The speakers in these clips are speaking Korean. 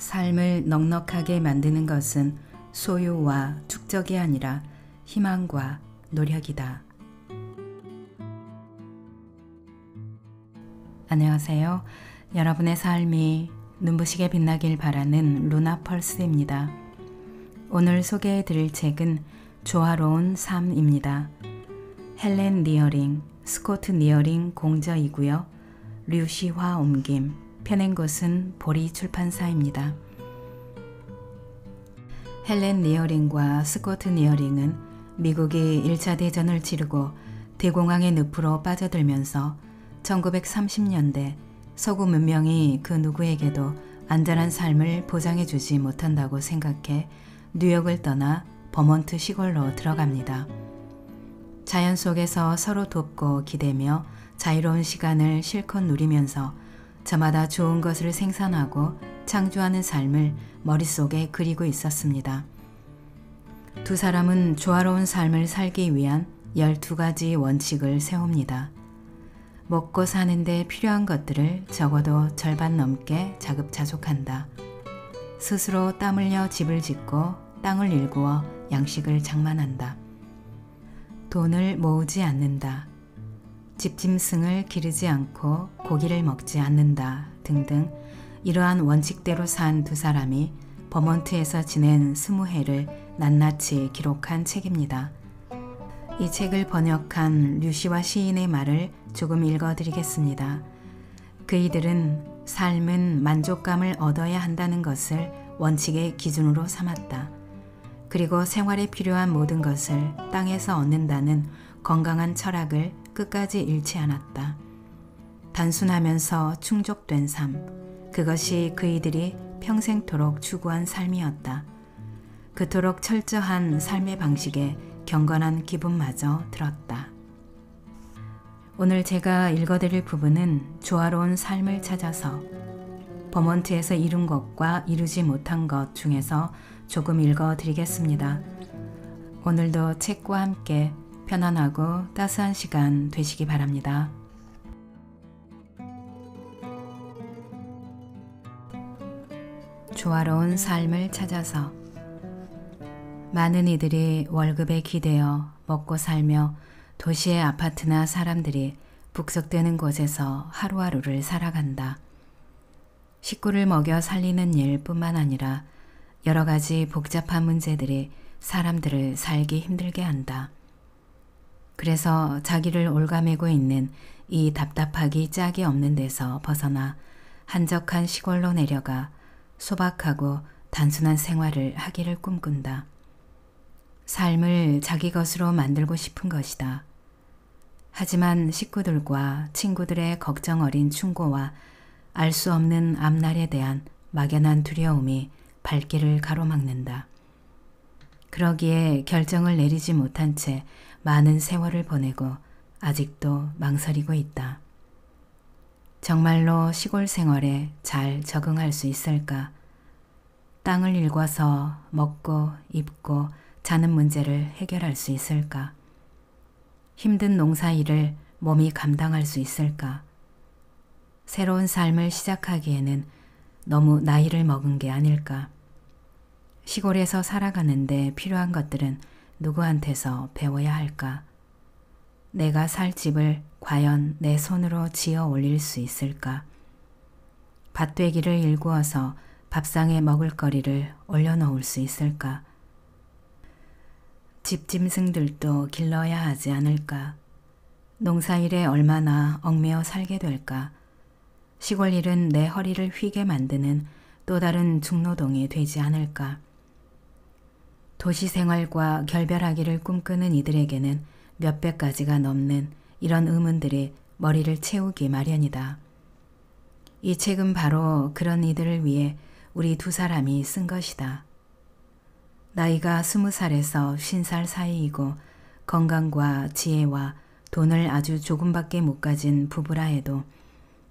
삶을 넉넉하게 만드는 것은 소유와 축적이 아니라 희망과 노력이다. 안녕하세요. 여러분의 삶이 눈부시게 빛나길 바라는 루나펄스입니다. 오늘 소개해 드릴 책은 조화로운 삶입니다. 헬렌 니어링, 스코트 니어링 공저이고요. 류시화 옮김, 펴낸 곳은 보리 출판사입니다. 헬렌 니어링과 스코트 니어링은 미국이 1차 대전을 치르고 대공황의 늪으로 빠져들면서 1930년대 서구 문명이 그 누구에게도 안전한 삶을 보장해 주지 못한다고 생각해 뉴욕을 떠나 버먼트 시골로 들어갑니다. 자연 속에서 서로 돕고 기대며 자유로운 시간을 실컷 누리면서 저마다 좋은 것을 생산하고 창조하는 삶을 머릿속에 그리고 있었습니다. 두 사람은 조화로운 삶을 살기 위한 12가지 원칙을 세웁니다. 먹고 사는데 필요한 것들을 적어도 절반 넘게 자급자족한다. 스스로 땀 흘려 집을 짓고 땅을 일구어 양식을 장만한다. 돈을 모으지 않는다. 집짐승을 기르지 않고 고기를 먹지 않는다 등등 이러한 원칙대로 산 두 사람이 버먼트에서 지낸 스무 해를 낱낱이 기록한 책입니다. 이 책을 번역한 류시와 시인의 말을 조금 읽어드리겠습니다. 그이들은 삶은 만족감을 얻어야 한다는 것을 원칙의 기준으로 삼았다. 그리고 생활에 필요한 모든 것을 땅에서 얻는다는 건강한 철학을 끝까지 잃지 않았다. 단순하면서 충족된 삶. 그것이 그이들이 평생토록 추구한 삶이었다. 그토록 철저한 삶의 방식에 경건한 기분마저 들었다. 오늘 제가 읽어드릴 부분은 조화로운 삶을 찾아서 버몬트에서 이룬 것과 이루지 못한 것 중에서 조금 읽어드리겠습니다. 오늘도 책과 함께 편안하고 따스한 시간 되시기 바랍니다. 조화로운 삶을 찾아서 많은 이들이 월급에 기대어 먹고 살며 도시의 아파트나 사람들이 북적대는 곳에서 하루하루를 살아간다. 식구를 먹여 살리는 일뿐만 아니라 여러 가지 복잡한 문제들이 사람들을 살기 힘들게 한다. 그래서 자기를 올가매고 있는 이 답답하기 짝이 없는 데서 벗어나 한적한 시골로 내려가 소박하고 단순한 생활을 하기를 꿈꾼다. 삶을 자기 것으로 만들고 싶은 것이다. 하지만 식구들과 친구들의 걱정 어린 충고와 알 수 없는 앞날에 대한 막연한 두려움이 발길을 가로막는다. 그러기에 결정을 내리지 못한 채 많은 세월을 보내고 아직도 망설이고 있다. 정말로 시골 생활에 잘 적응할 수 있을까? 땅을 일궈서 먹고 입고 자는 문제를 해결할 수 있을까? 힘든 농사 일을 몸이 감당할 수 있을까? 새로운 삶을 시작하기에는 너무 나이를 먹은 게 아닐까? 시골에서 살아가는데 필요한 것들은 누구한테서 배워야 할까? 내가 살 집을 과연 내 손으로 지어 올릴 수 있을까? 밭되기를 일구어서 밥상에 먹을거리를 올려놓을 수 있을까? 집짐승들도 길러야 하지 않을까? 농사일에 얼마나 얽매어 살게 될까? 시골일은 내 허리를 휘게 만드는 또 다른 중노동이 되지 않을까? 도시 생활과 결별하기를 꿈꾸는 이들에게는 몇백 가지가 넘는 이런 의문들이 머리를 채우기 마련이다. 이 책은 바로 그런 이들을 위해 우리 두 사람이 쓴 것이다. 나이가 스무 살에서 쉰 살 사이이고 건강과 지혜와 돈을 아주 조금밖에 못 가진 부부라 해도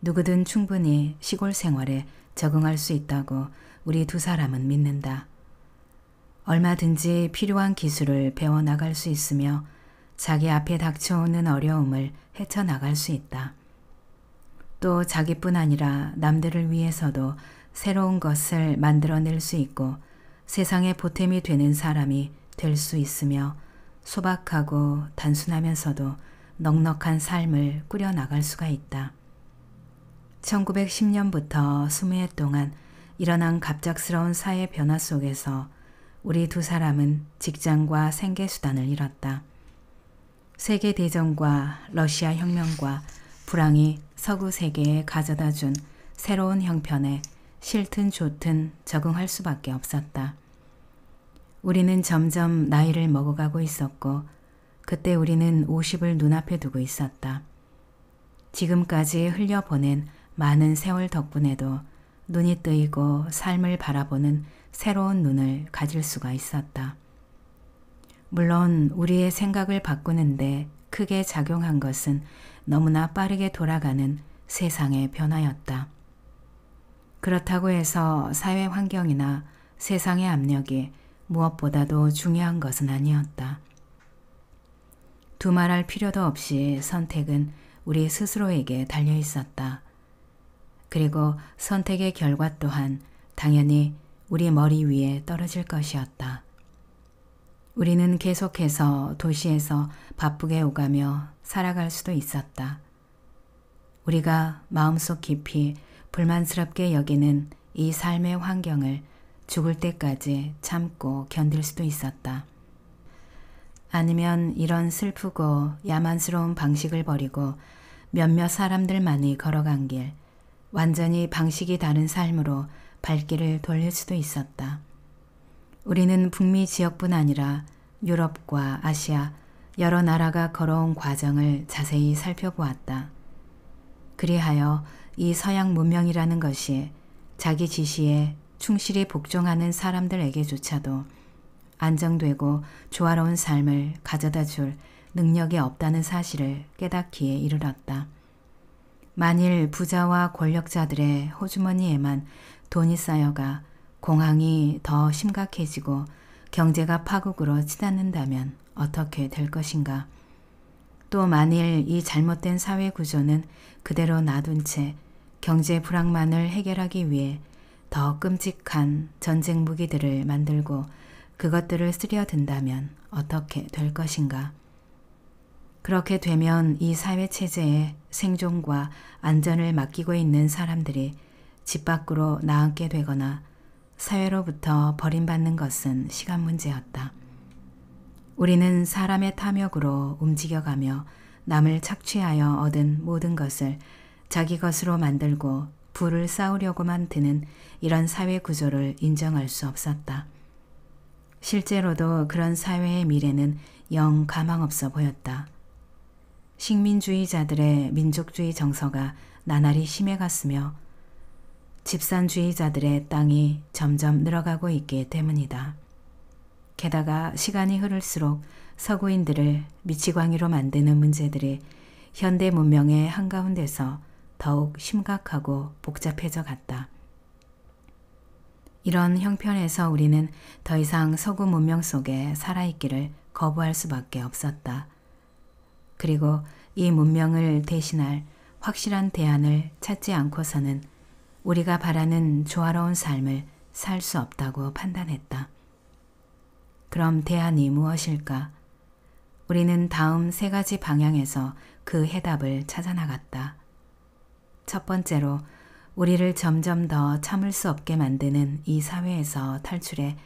누구든 충분히 시골 생활에 적응할 수 있다고 우리 두 사람은 믿는다. 얼마든지 필요한 기술을 배워나갈 수 있으며 자기 앞에 닥쳐오는 어려움을 헤쳐나갈 수 있다. 또 자기뿐 아니라 남들을 위해서도 새로운 것을 만들어낼 수 있고 세상의 보탬이 되는 사람이 될 수 있으며 소박하고 단순하면서도 넉넉한 삶을 꾸려나갈 수가 있다. 1910년부터 20해 동안 일어난 갑작스러운 사회 변화 속에서 우리 두 사람은 직장과 생계수단을 잃었다. 세계대전과 러시아 혁명과 불황이 서구 세계에 가져다 준 새로운 형편에 싫든 좋든 적응할 수밖에 없었다. 우리는 점점 나이를 먹어가고 있었고 그때 우리는 50을 눈앞에 두고 있었다. 지금까지 흘려보낸 많은 세월 덕분에도 눈이 뜨이고 삶을 바라보는 새로운 눈을 가질 수가 있었다. 물론 우리의 생각을 바꾸는데 크게 작용한 것은 너무나 빠르게 돌아가는 세상의 변화였다. 그렇다고 해서 사회 환경이나 세상의 압력이 무엇보다도 중요한 것은 아니었다. 두말할 필요도 없이 선택은 우리 스스로에게 달려 있었다. 그리고 선택의 결과 또한 당연히 우리 머리 위에 떨어질 것이었다. 우리는 계속해서 도시에서 바쁘게 오가며 살아갈 수도 있었다. 우리가 마음속 깊이 불만스럽게 여기는 이 삶의 환경을 죽을 때까지 참고 견딜 수도 있었다. 아니면 이런 슬프고 야만스러운 방식을 버리고 몇몇 사람들만이 걸어간 길, 완전히 방식이 다른 삶으로 발길을 돌릴 수도 있었다. 우리는 북미 지역뿐 아니라 유럽과 아시아 여러 나라가 걸어온 과정을 자세히 살펴보았다. 그리하여 이 서양 문명이라는 것이 자기 지시에 충실히 복종하는 사람들에게조차도 안정되고 조화로운 삶을 가져다 줄 능력이 없다는 사실을 깨닫기에 이르렀다. 만일 부자와 권력자들의 호주머니에만 돈이 쌓여가 공황이 더 심각해지고 경제가 파국으로 치닫는다면 어떻게 될 것인가? 또 만일 이 잘못된 사회 구조는 그대로 놔둔 채 경제 불황만을 해결하기 위해 더 끔찍한 전쟁 무기들을 만들고 그것들을 쓰려든다면 어떻게 될 것인가? 그렇게 되면 이 사회 체제에 생존과 안전을 맡기고 있는 사람들이 집 밖으로 나앉게 되거나 사회로부터 버림받는 것은 시간 문제였다. 우리는 사람의 탐욕으로 움직여가며 남을 착취하여 얻은 모든 것을 자기 것으로 만들고 부를 쌓으려고만 드는 이런 사회 구조를 인정할 수 없었다. 실제로도 그런 사회의 미래는 영 가망 없어 보였다. 식민주의자들의 민족주의 정서가 나날이 심해갔으며 집산주의자들의 땅이 점점 늘어가고 있기 때문이다. 게다가 시간이 흐를수록 서구인들을 미치광이로 만드는 문제들이 현대 문명의 한가운데서 더욱 심각하고 복잡해져 갔다. 이런 형편에서 우리는 더 이상 서구 문명 속에 살아있기를 거부할 수밖에 없었다. 그리고 이 문명을 대신할 확실한 대안을 찾지 않고서는 우리가 바라는 조화로운 삶을 살 수 없다고 판단했다. 그럼 대안이 무엇일까? 우리는 다음 세 가지 방향에서 그 해답을 찾아나갔다. 첫 번째로 우리를 점점 더 참을 수 없게 만드는 이 사회에서 탈출해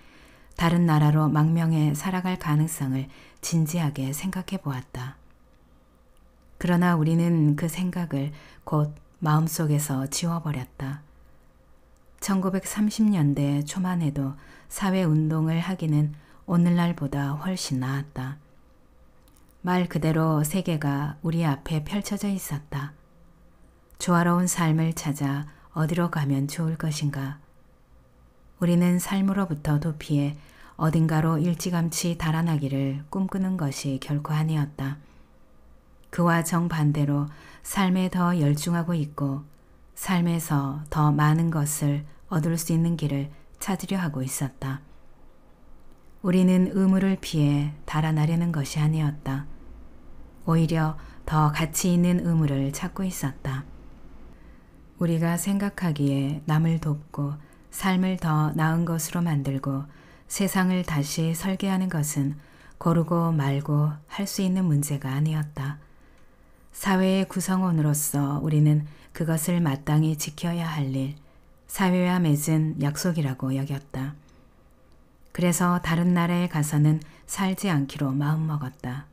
다른 나라로 망명해 살아갈 가능성을 진지하게 생각해 보았다. 그러나 우리는 그 생각을 곧 마음속에서 지워버렸다. 1930년대 초반에도 사회운동을 하기는 오늘날보다 훨씬 나았다. 말 그대로 세계가 우리 앞에 펼쳐져 있었다. 조화로운 삶을 찾아 어디로 가면 좋을 것인가. 우리는 삶으로부터 도피해 어딘가로 일찌감치 달아나기를 꿈꾸는 것이 결코 아니었다. 그와 정반대로 삶에 더 열중하고 있고 삶에서 더 많은 것을 얻을 수 있는 길을 찾으려 하고 있었다. 우리는 의무를 피해 달아나려는 것이 아니었다. 오히려 더 가치 있는 의무를 찾고 있었다. 우리가 생각하기에 남을 돕고 삶을 더 나은 것으로 만들고 세상을 다시 설계하는 것은 고르고 말고 할 수 있는 문제가 아니었다. 사회의 구성원으로서 우리는 그것을 마땅히 지켜야 할 일, 사회와 맺은 약속이라고 여겼다. 그래서 다른 나라에 가서는 살지 않기로 마음먹었다.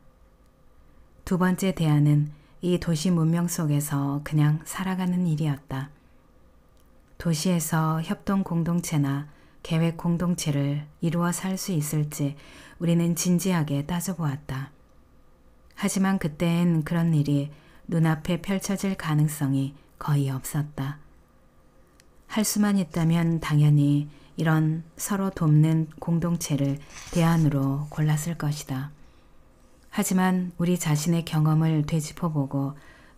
두 번째 대안은 이 도시 문명 속에서 그냥 살아가는 일이었다. 도시에서 협동 공동체나 계획 공동체를 이루어 살 수 있을지 우리는 진지하게 따져보았다. 하지만 그때엔 그런 일이 눈앞에 펼쳐질 가능성이 거의 없었다. 할 수만 있다면 당연히 이런 서로 돕는 공동체를 대안으로 골랐을 것이다. 하지만 우리 자신의 경험을 되짚어보고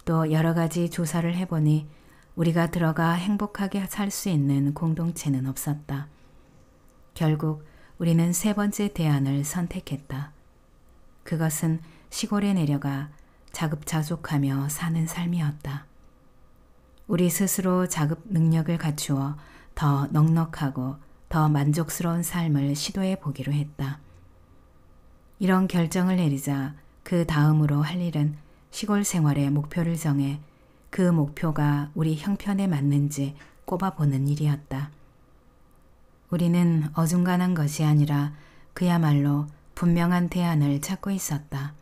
또 여러 가지 조사를 해보니 우리가 들어가 행복하게 살 수 있는 공동체는 없었다. 결국 우리는 세 번째 대안을 선택했다. 그것은 시골에 내려가 자급자족하며 사는 삶이었다. 우리 스스로 자급 능력을 갖추어 더 넉넉하고 더 만족스러운 삶을 시도해 보기로 했다. 이런 결정을 내리자 그 다음으로 할 일은 시골 생활의 목표를 정해 그 목표가 우리 형편에 맞는지 꼽아보는 일이었다. 우리는 어중간한 것이 아니라 그야말로 분명한 대안을 찾고 있었다.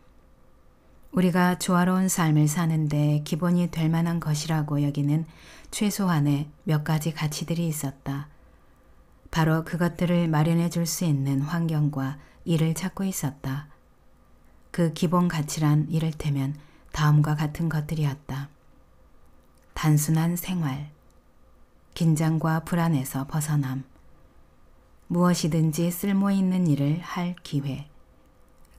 우리가 조화로운 삶을 사는데 기본이 될 만한 것이라고 여기는 최소한의 몇 가지 가치들이 있었다. 바로 그것들을 마련해 줄 수 있는 환경과 일을 찾고 있었다. 그 기본 가치란 이를테면 다음과 같은 것들이었다. 단순한 생활, 긴장과 불안에서 벗어남, 무엇이든지 쓸모있는 일을 할 기회,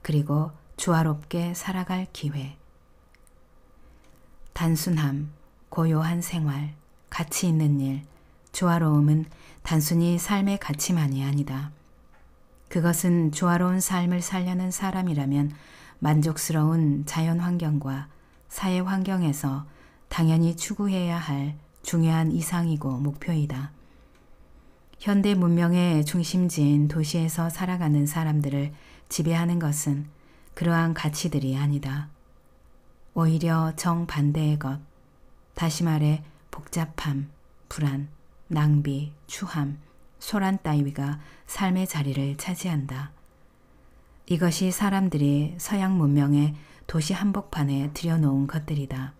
그리고 조화롭게 살아갈 기회. 단순함, 고요한 생활, 가치 있는 일, 조화로움은 단순히 삶의 가치만이 아니다. 그것은 조화로운 삶을 살려는 사람이라면 만족스러운 자연 환경과 사회 환경에서 당연히 추구해야 할 중요한 이상이고 목표이다. 현대 문명의 중심지인 도시에서 살아가는 사람들을 지배하는 것은 그러한 가치들이 아니다. 오히려 정반대의 것, 다시 말해 복잡함, 불안, 낭비, 추함, 소란 따위가 삶의 자리를 차지한다. 이것이 사람들이 서양 문명의 도시 한복판에 들여놓은 것들이다.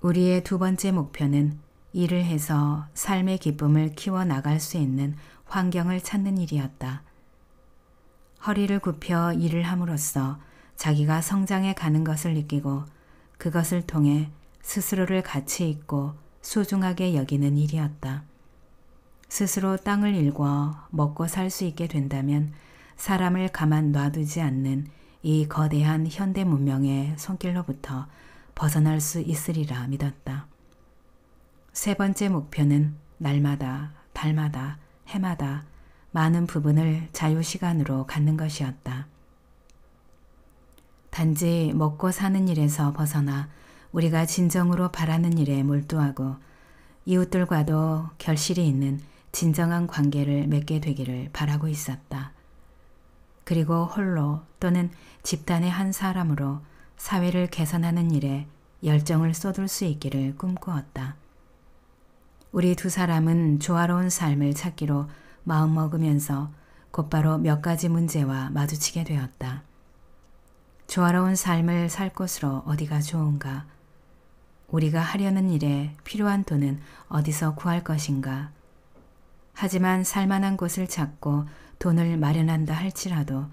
우리의 두 번째 목표는 일을 해서 삶의 기쁨을 키워나갈 수 있는 환경을 찾는 일이었다. 허리를 굽혀 일을 함으로써 자기가 성장해 가는 것을 느끼고 그것을 통해 스스로를 가치 있고 소중하게 여기는 일이었다. 스스로 땅을 일궈 먹고 살 수 있게 된다면 사람을 가만 놔두지 않는 이 거대한 현대 문명의 손길로부터 벗어날 수 있으리라 믿었다. 세 번째 목표는 날마다, 달마다, 해마다 많은 부분을 자유시간으로 갖는 것이었다. 단지 먹고 사는 일에서 벗어나 우리가 진정으로 바라는 일에 몰두하고 이웃들과도 결실이 있는 진정한 관계를 맺게 되기를 바라고 있었다. 그리고 홀로 또는 집단의 한 사람으로 사회를 개선하는 일에 열정을 쏟을 수 있기를 꿈꾸었다. 우리 두 사람은 조화로운 삶을 찾기로 마음먹으면서 곧바로 몇 가지 문제와 마주치게 되었다. 조화로운 삶을 살 곳으로 어디가 좋은가? 우리가 하려는 일에 필요한 돈은 어디서 구할 것인가? 하지만 살만한 곳을 찾고 돈을 마련한다 할지라도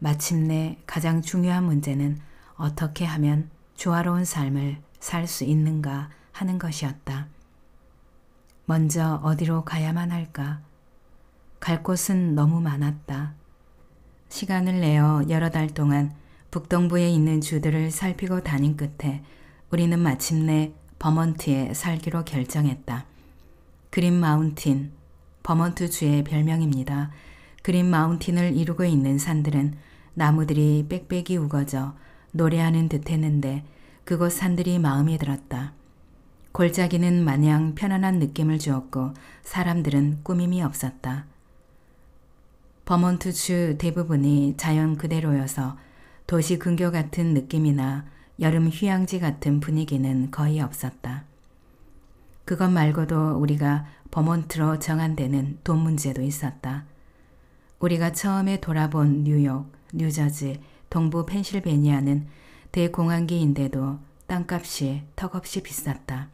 마침내 가장 중요한 문제는 어떻게 하면 조화로운 삶을 살 수 있는가 하는 것이었다. 먼저 어디로 가야만 할까? 갈 곳은 너무 많았다. 시간을 내어 여러 달 동안 북동부에 있는 주들을 살피고 다닌 끝에 우리는 마침내 버먼트에 살기로 결정했다. 그린 마운틴, 버먼트 주의 별명입니다. 그린 마운틴을 이루고 있는 산들은 나무들이 빽빽이 우거져 노래하는 듯 했는데 그곳 산들이 마음에 들었다. 골짜기는 마냥 편안한 느낌을 주었고 사람들은 꾸밈이 없었다. 버몬트 주 대부분이 자연 그대로여서 도시 근교 같은 느낌이나 여름 휴양지 같은 분위기는 거의 없었다. 그것 말고도 우리가 버몬트로 정한 데는 돈 문제도 있었다. 우리가 처음에 돌아본 뉴욕, 뉴저지, 동부 펜실베니아는 대공항기인데도 땅값이 턱없이 비쌌다.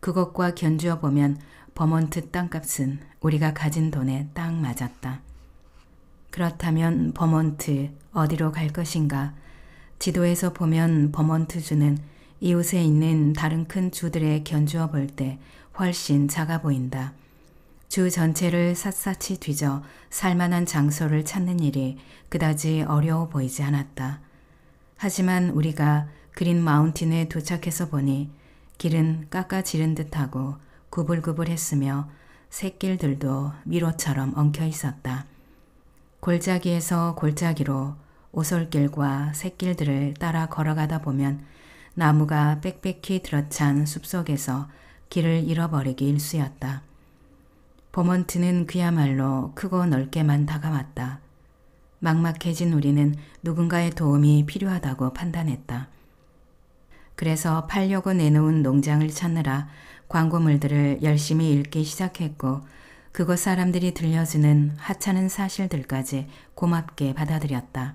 그것과 견주어 보면 버몬트 땅값은 우리가 가진 돈에 딱 맞았다. 그렇다면 버먼트 어디로 갈 것인가? 지도에서 보면 버먼트주는 이웃에 있는 다른 큰 주들에 견주어 볼 때 훨씬 작아 보인다. 주 전체를 샅샅이 뒤져 살만한 장소를 찾는 일이 그다지 어려워 보이지 않았다. 하지만 우리가 그린 마운틴에 도착해서 보니 길은 깎아지른 듯하고 구불구불했으며 새길들도 미로처럼 엉켜 있었다. 골짜기에서 골짜기로 오솔길과 샛길들을 따라 걸어가다 보면 나무가 빽빽히 들어찬 숲속에서 길을 잃어버리기 일쑤였다. 보먼트는 그야말로 크고 넓게만 다가왔다. 막막해진 우리는 누군가의 도움이 필요하다고 판단했다. 그래서 팔려고 내놓은 농장을 찾느라 광고물들을 열심히 읽기 시작했고 그곳 사람들이 들려주는 하찮은 사실들까지 고맙게 받아들였다.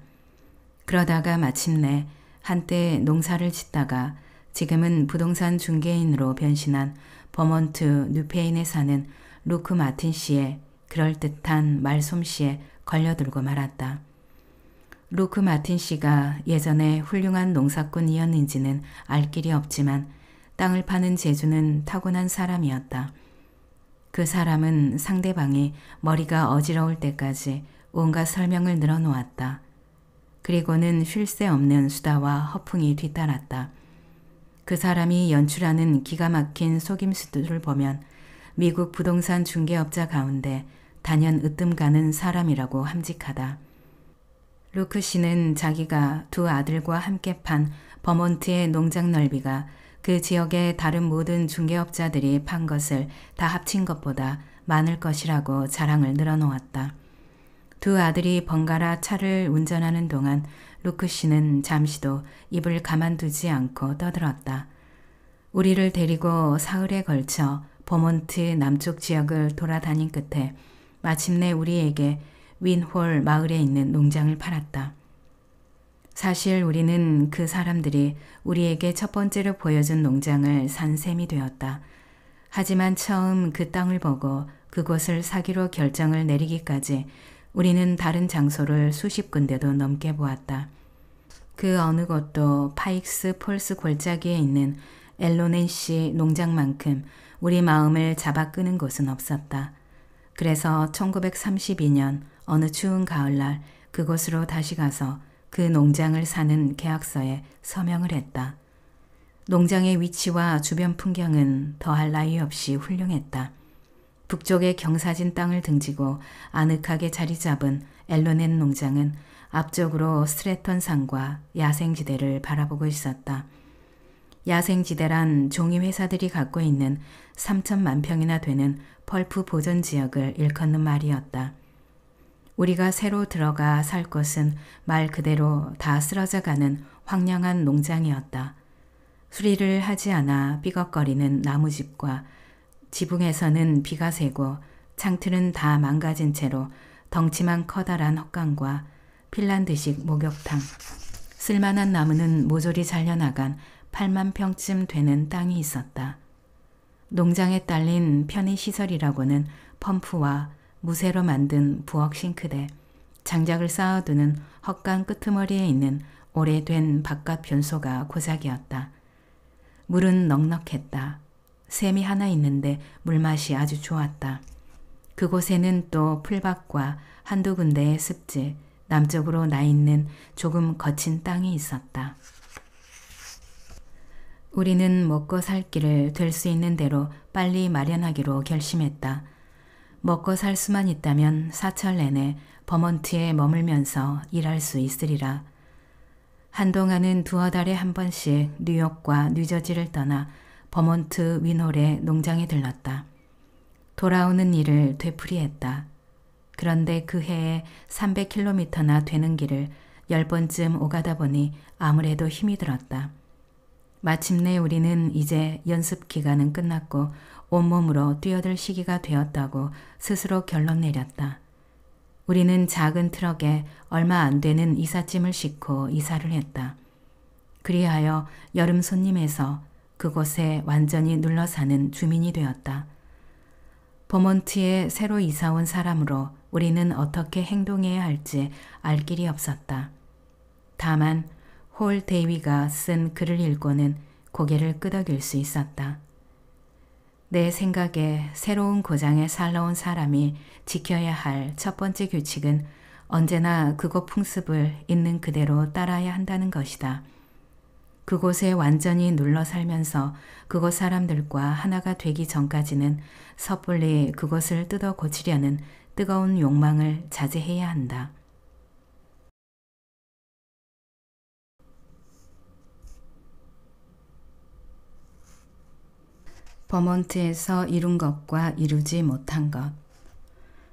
그러다가 마침내 한때 농사를 짓다가 지금은 부동산 중개인으로 변신한 버먼트 뉴페인에 사는 루크 마틴 씨의 그럴듯한 말솜씨에 걸려들고 말았다. 루크 마틴 씨가 예전에 훌륭한 농사꾼이었는지는 알 길이 없지만 땅을 파는 재주는 타고난 사람이었다. 그 사람은 상대방이 머리가 어지러울 때까지 온갖 설명을 늘어놓았다. 그리고는 쉴 새 없는 수다와 허풍이 뒤따랐다. 그 사람이 연출하는 기가 막힌 속임수들을 보면 미국 부동산 중개업자 가운데 단연 으뜸 가는 사람이라고 함직하다. 루크 씨는 자기가 두 아들과 함께 판 버몬트의 농장 넓이가 그 지역의 다른 모든 중개업자들이 판 것을 다 합친 것보다 많을 것이라고 자랑을 늘어놓았다. 두 아들이 번갈아 차를 운전하는 동안 루크 씨는 잠시도 입을 가만두지 않고 떠들었다. 우리를 데리고 사흘에 걸쳐 버몬트 남쪽 지역을 돌아다닌 끝에 마침내 우리에게 윈홀 마을에 있는 농장을 팔았다. 사실 우리는 그 사람들이 우리에게 첫 번째로 보여준 농장을 산 셈이 되었다. 하지만 처음 그 땅을 보고 그곳을 사기로 결정을 내리기까지 우리는 다른 장소를 수십 군데도 넘게 보았다. 그 어느 곳도 파익스 폴스 골짜기에 있는 엘로넨시 농장만큼 우리 마음을 잡아 끄는 곳은 없었다. 그래서 1932년 어느 추운 가을날 그곳으로 다시 가서 그 농장을 사는 계약서에 서명을 했다. 농장의 위치와 주변 풍경은 더할 나위 없이 훌륭했다. 북쪽의 경사진 땅을 등지고 아늑하게 자리 잡은 엘로넨 농장은 앞쪽으로 스트레턴 산과 야생지대를 바라보고 있었다. 야생지대란 종이 회사들이 갖고 있는 3천만 평이나 되는 펄프 보존 지역을 일컫는 말이었다. 우리가 새로 들어가 살 것은 말 그대로 다 쓰러져가는 황량한 농장이었다. 수리를 하지 않아 삐걱거리는 나무집과 지붕에서는 비가 새고 창틀은 다 망가진 채로 덩치만 커다란 헛간과 핀란드식 목욕탕, 쓸만한 나무는 모조리 잘려나간 8만 평쯤 되는 땅이 있었다. 농장에 딸린 편의시설이라고는 펌프와 무쇠로 만든 부엌 싱크대, 장작을 쌓아두는 헛간 끄트머리에 있는 오래된 바깥 변소가 고작이었다. 물은 넉넉했다. 샘이 하나 있는데 물맛이 아주 좋았다. 그곳에는 또 풀밭과 한두 군데의 습지, 남쪽으로 나 있는 조금 거친 땅이 있었다. 우리는 먹고 살 길을 될 수 있는 대로 빨리 마련하기로 결심했다. 먹고 살 수만 있다면 사철 내내 버먼트에 머물면서 일할 수 있으리라. 한동안은 두어 달에 한 번씩 뉴욕과 뉴저지를 떠나 버먼트 위놀의 농장에 들렀다. 돌아오는 일을 되풀이했다. 그런데 그 해에 300km나 되는 길을 열 번쯤 오가다 보니 아무래도 힘이 들었다. 마침내 우리는 이제 연습 기간은 끝났고 온몸으로 뛰어들 시기가 되었다고 스스로 결론 내렸다. 우리는 작은 트럭에 얼마 안 되는 이삿짐을 싣고 이사를 했다. 그리하여 여름 손님에서 그곳에 완전히 눌러 사는 주민이 되었다. 버몬트에 새로 이사 온 사람으로 우리는 어떻게 행동해야 할지 알 길이 없었다. 다만 홀 데이비가 쓴 글을 읽고는 고개를 끄덕일 수 있었다. 내 생각에 새로운 고장에 살러온 사람이 지켜야 할 첫 번째 규칙은 언제나 그곳 풍습을 있는 그대로 따라야 한다는 것이다. 그곳에 완전히 눌러 살면서 그곳 사람들과 하나가 되기 전까지는 섣불리 그것을 뜯어 고치려는 뜨거운 욕망을 자제해야 한다. 버몬트에서 이룬 것과 이루지 못한 것.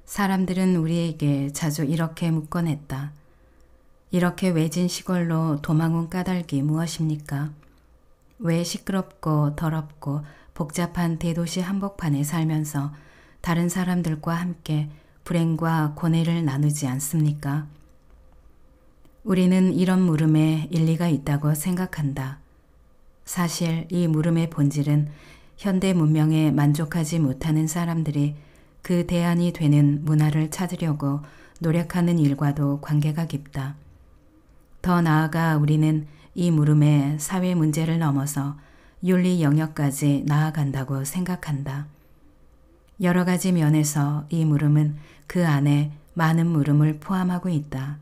사람들은 우리에게 자주 이렇게 묻곤 했다. 이렇게 외진 시골로 도망 온 까닭이 무엇입니까? 왜 시끄럽고 더럽고 복잡한 대도시 한복판에 살면서 다른 사람들과 함께 불행과 고뇌를 나누지 않습니까? 우리는 이런 물음에 일리가 있다고 생각한다. 사실 이 물음의 본질은 현대 문명에 만족하지 못하는 사람들이 그 대안이 되는 문화를 찾으려고 노력하는 일과도 관계가 깊다. 더 나아가 우리는 이 물음에 사회 문제를 넘어서 윤리 영역까지 나아간다고 생각한다. 여러 가지 면에서 이 물음은 그 안에 많은 물음을 포함하고 있다.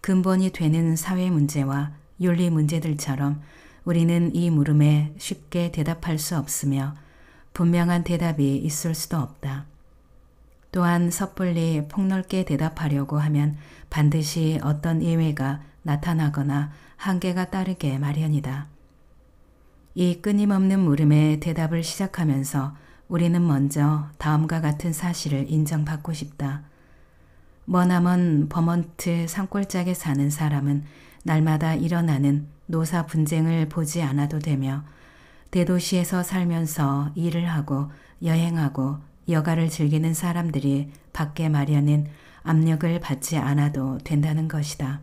근본이 되는 사회 문제와 윤리 문제들처럼 우리는 이 물음에 쉽게 대답할 수 없으며 분명한 대답이 있을 수도 없다. 또한 섣불리 폭넓게 대답하려고 하면 반드시 어떤 예외가 나타나거나 한계가 따르게 마련이다. 이 끊임없는 물음에 대답을 시작하면서 우리는 먼저 다음과 같은 사실을 인정받고 싶다. 머나먼 버먼트 산골짜에 사는 사람은 날마다 일어나는 노사 분쟁을 보지 않아도 되며 대도시에서 살면서 일을 하고 여행하고 여가를 즐기는 사람들이 밖에 마련인 압력을 받지 않아도 된다는 것이다.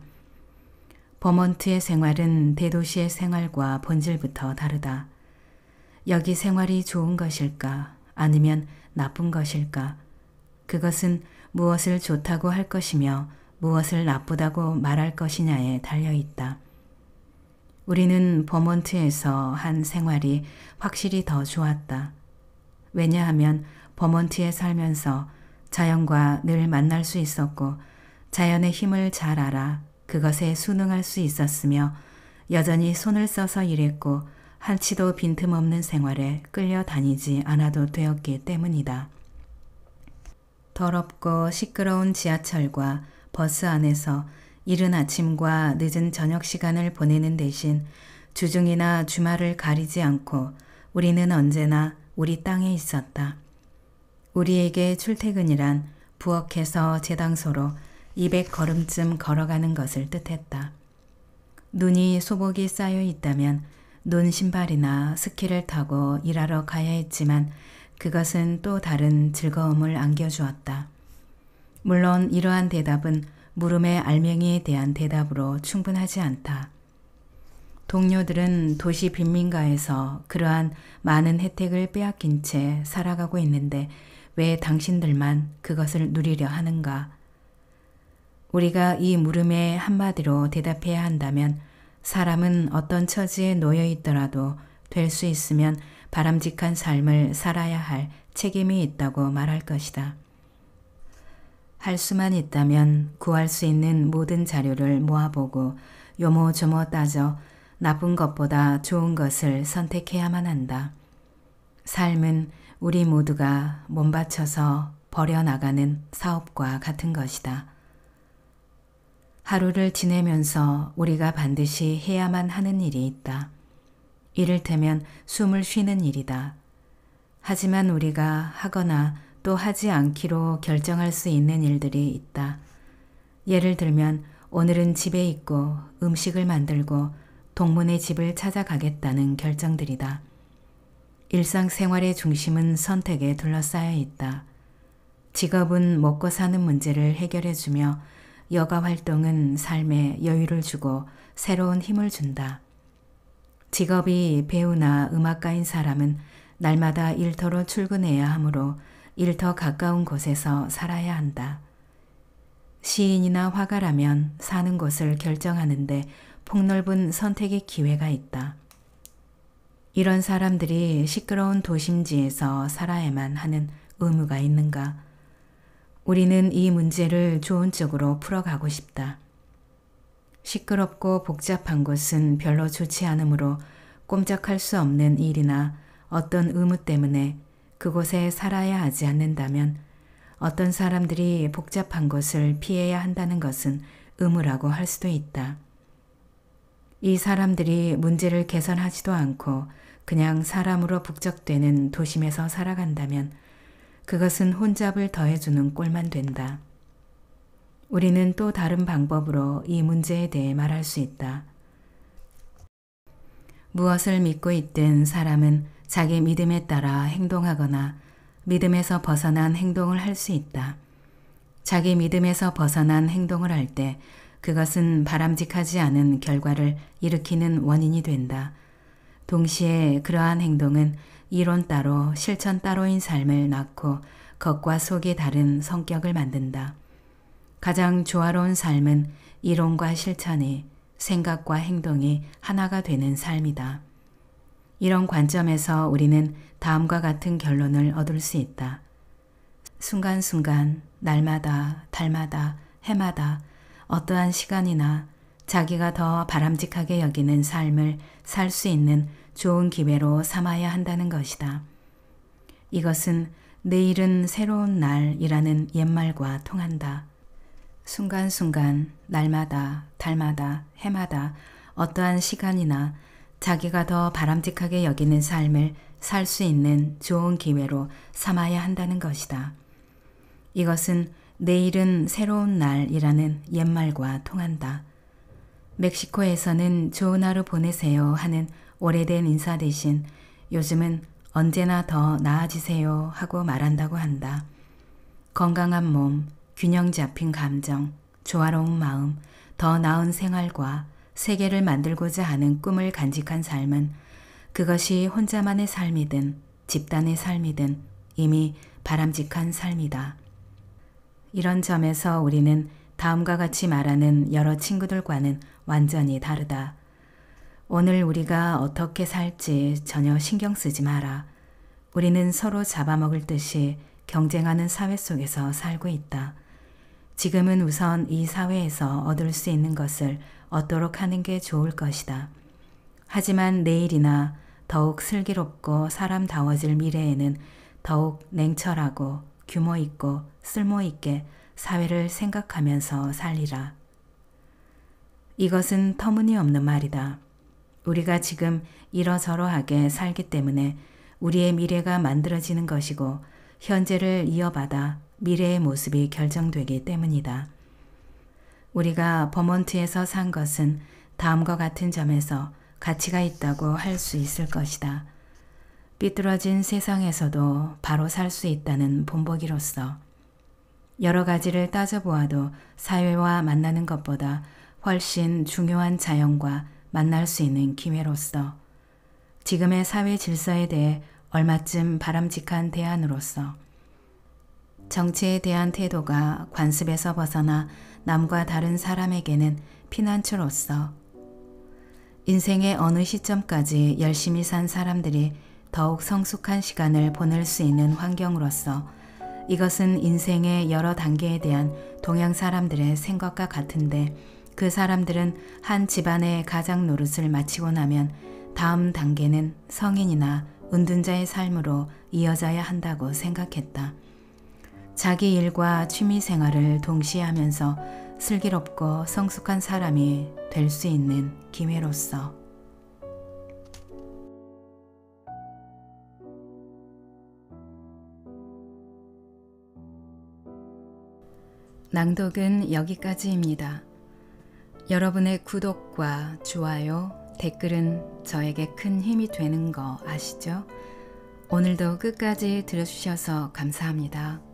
버먼트의 생활은 대도시의 생활과 본질부터 다르다. 여기 생활이 좋은 것일까 아니면 나쁜 것일까 그것은 무엇을 좋다고 할 것이며 무엇을 나쁘다고 말할 것이냐에 달려 있다. 우리는 버먼트에서한 생활이 확실히 더 좋았다. 왜냐하면 버먼트에 살면서 자연과 늘 만날 수 있었고 자연의 힘을 잘 알아 그것에 순응할 수 있었으며 여전히 손을 써서 일했고 한치도 빈틈없는 생활에 끌려다니지 않아도 되었기 때문이다. 더럽고 시끄러운 지하철과 버스 안에서 이른 아침과 늦은 저녁 시간을 보내는 대신 주중이나 주말을 가리지 않고 우리는 언제나 우리 땅에 있었다. 우리에게 출퇴근이란 부엌에서 제당소로 200걸음쯤 걸어가는 것을 뜻했다. 눈이 소복이 쌓여 있다면 눈 신발이나 스키를 타고 일하러 가야 했지만 그것은 또 다른 즐거움을 안겨주었다. 물론 이러한 대답은 물음의 알맹이에 대한 대답으로 충분하지 않다. 동료들은 도시 빈민가에서 그러한 많은 혜택을 빼앗긴 채 살아가고 있는데 왜 당신들만 그것을 누리려 하는가? 우리가 이 물음에 한마디로 대답해야 한다면 사람은 어떤 처지에 놓여 있더라도 될 수 있으면 바람직한 삶을 살아야 할 책임이 있다고 말할 것이다. 할 수만 있다면 구할 수 있는 모든 자료를 모아보고 요모조모 따져 나쁜 것보다 좋은 것을 선택해야만 한다. 삶은 우리 모두가 몸바쳐서 버려나가는 사업과 같은 것이다. 하루를 지내면서 우리가 반드시 해야만 하는 일이 있다. 이를테면 숨을 쉬는 일이다. 하지만 우리가 하거나 또 하지 않기로 결정할 수 있는 일들이 있다. 예를 들면 오늘은 집에 있고 음식을 만들고 동문의 집을 찾아가겠다는 결정들이다. 일상생활의 중심은 선택에 둘러싸여 있다. 직업은 먹고 사는 문제를 해결해주며 여가 활동은 삶에 여유를 주고 새로운 힘을 준다. 직업이 배우나 음악가인 사람은 날마다 일터로 출근해야 하므로 일터 가까운 곳에서 살아야 한다. 시인이나 화가라면 사는 곳을 결정하는데 폭넓은 선택의 기회가 있다. 이런 사람들이 시끄러운 도심지에서 살아야만 하는 의무가 있는가? 우리는 이 문제를 좋은 쪽으로 풀어가고 싶다. 시끄럽고 복잡한 곳은 별로 좋지 않으므로 꼼짝할 수 없는 일이나 어떤 의무 때문에 그곳에 살아야 하지 않는다면 어떤 사람들이 복잡한 것을 피해야 한다는 것은 의무라고 할 수도 있다. 이 사람들이 문제를 개선하지도 않고 그냥 사람으로 북적대는 도심에서 살아간다면 그것은 혼잡을 더해주는 꼴만 된다. 우리는 또 다른 방법으로 이 문제에 대해 말할 수 있다. 무엇을 믿고 있든 사람은 자기 믿음에 따라 행동하거나 믿음에서 벗어난 행동을 할 수 있다. 자기 믿음에서 벗어난 행동을 할 때 그것은 바람직하지 않은 결과를 일으키는 원인이 된다. 동시에 그러한 행동은 이론 따로 실천 따로인 삶을 낳고 겉과 속이 다른 성격을 만든다. 가장 조화로운 삶은 이론과 실천이 생각과 행동이 하나가 되는 삶이다. 이런 관점에서 우리는 다음과 같은 결론을 얻을 수 있다. 순간순간, 날마다, 달마다, 해마다 어떠한 시간이나 자기가 더 바람직하게 여기는 삶을 살 수 있는 좋은 기회로 삼아야 한다는 것이다. 이것은 내일은 새로운 날이라는 옛말과 통한다. 순간순간, 날마다, 달마다, 해마다 어떠한 시간이나 자기가 더 바람직하게 여기는 삶을 살 수 있는 좋은 기회로 삼아야 한다는 것이다. 이것은 내일은 새로운 날이라는 옛말과 통한다. 멕시코에서는 좋은 하루 보내세요 하는 오래된 인사 대신 요즘은 언제나 더 나아지세요 하고 말한다고 한다. 건강한 몸, 균형 잡힌 감정, 조화로운 마음, 더 나은 생활과 세계를 만들고자 하는 꿈을 간직한 삶은 그것이 혼자만의 삶이든 집단의 삶이든 이미 바람직한 삶이다. 이런 점에서 우리는 다음과 같이 말하는 여러 친구들과는 완전히 다르다. 오늘 우리가 어떻게 살지 전혀 신경 쓰지 마라. 우리는 서로 잡아먹을 듯이 경쟁하는 사회 속에서 살고 있다. 지금은 우선 이 사회에서 얻을 수 있는 것을 얻도록 하는 게 좋을 것이다. 하지만 내일이나 더욱 슬기롭고 사람다워질 미래에는 더욱 냉철하고 규모 있고 쓸모 있게 사회를 생각하면서 살리라. 이것은 터무니없는 말이다. 우리가 지금 이러저러하게 살기 때문에 우리의 미래가 만들어지는 것이고 현재를 이어받아 미래의 모습이 결정되기 때문이다. 우리가 버몬트에서 산 것은 다음과 같은 점에서 가치가 있다고 할 수 있을 것이다. 삐뚤어진 세상에서도 바로 살 수 있다는 본보기로서 여러 가지를 따져보아도 사회와 만나는 것보다 훨씬 중요한 자연과 만날 수 있는 기회로서 지금의 사회 질서에 대해 얼마쯤 바람직한 대안으로서 정치에 대한 태도가 관습에서 벗어나 남과 다른 사람에게는 피난처로서 인생의 어느 시점까지 열심히 산 사람들이 더욱 성숙한 시간을 보낼 수 있는 환경으로서 이것은 인생의 여러 단계에 대한 동양 사람들의 생각과 같은데 그 사람들은 한 집안의 가장 노릇을 마치고 나면 다음 단계는 성인이나 은둔자의 삶으로 이어져야 한다고 생각했다. 자기 일과 취미 생활을 동시에 하면서 슬기롭고 성숙한 사람이 될 수 있는 기회로서 낭독은 여기까지입니다. 여러분의 구독과 좋아요, 댓글은 저에게 큰 힘이 되는 거 아시죠? 오늘도 끝까지 들어주셔서 감사합니다.